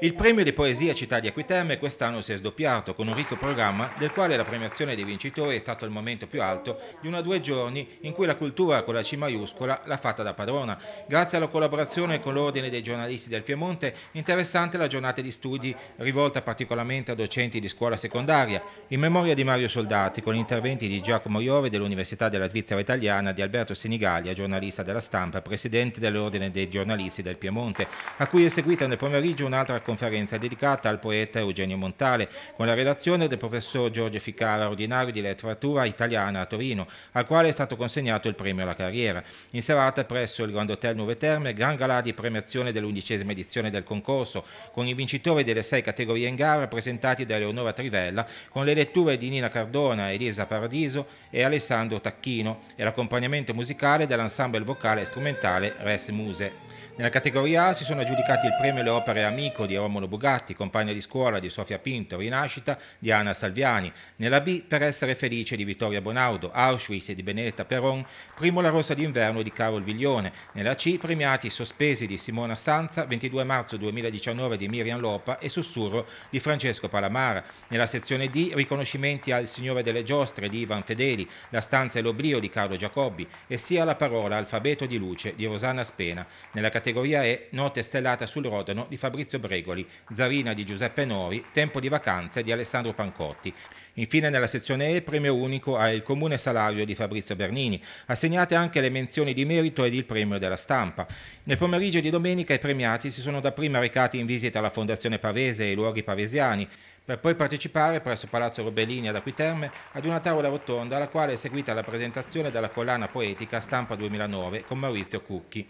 Il premio di poesia Città di Aquitemme quest'anno si è sdoppiato con un ricco programma del quale la premiazione dei vincitori è stato il momento più alto di una due giorni in cui la cultura con la C maiuscola l'ha fatta da padrona. Grazie alla collaborazione con l'Ordine dei giornalisti del Piemonte, interessante la giornata di studi rivolta particolarmente a docenti di scuola secondaria, in memoria di Mario Soldati con interventi di Giacomo Iove dell'Università della Svizzera Italiana di Alberto Senigalia, giornalista della stampa, presidente dell'Ordine dei giornalisti del Piemonte, a cui è seguita nel pomeriggio un'altra conferenza dedicata al poeta Eugenio Montale, con la relazione del professor Giorgio Ficara, ordinario di letteratura italiana a Torino, al quale è stato consegnato il premio alla carriera. In serata presso il Grand Hotel Nuove Terme, gran galà di premiazione dell'undicesima edizione del concorso, con i vincitori delle sei categorie in gara presentati da Eleonora Trivella, con le letture di Nina Cardona, Elisa Paradiso e Alessandro Tacchino e l'accompagnamento musicale dell'ensemble vocale e strumentale Res Muse. Nella categoria A si sono aggiudicati il premio Le Opere Amico di di Romolo Bugatti, compagno di scuola di Sofia Pinto, Rinascita di Anna Salviani. Nella B per essere felice di Vittoria Bonaudo, Auschwitz di Benedetta Peron, Primo la rossa d'inverno di Carol Viglione. Nella C premiati sospesi di Simona Sanza, 22 marzo 2019 di Miriam Lopa e Sussurro di Francesco Palamara. Nella sezione D riconoscimenti al Signore delle Giostre di Ivan Fedeli, La stanza e l'oblio di Carlo Giacobbi e sia la parola Alfabeto di luce di Rosanna Spena. Nella categoria E Notte stellata sul Rodano di Fabrizio Brego Segoli, Zarina di Giuseppe Nori, Tempo di vacanze di Alessandro Pancotti. Infine nella sezione E premio unico ha il comune salario di Fabrizio Bernini, assegnate anche le menzioni di merito ed il premio della stampa. Nel pomeriggio di domenica i premiati si sono dapprima recati in visita alla Fondazione Pavese e ai luoghi pavesiani, per poi partecipare presso Palazzo Robellini ad Aquiterme ad una tavola rotonda alla quale è seguita la presentazione della collana poetica Stampa 2009 con Maurizio Cucchi.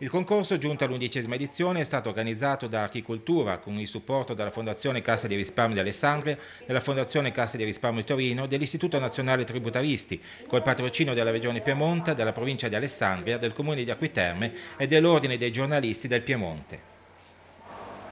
Il concorso, giunto all'undicesima edizione, è stato organizzato da Achicultura con il supporto della Fondazione Cassa di Risparmio di Alessandria, della Fondazione Cassa di Risparmio di Torino, dell'Istituto Nazionale Tributaristi, col patrocinio della Regione Piemonte, della provincia di Alessandria, del Comune di Acquiterme e dell'Ordine dei giornalisti del Piemonte.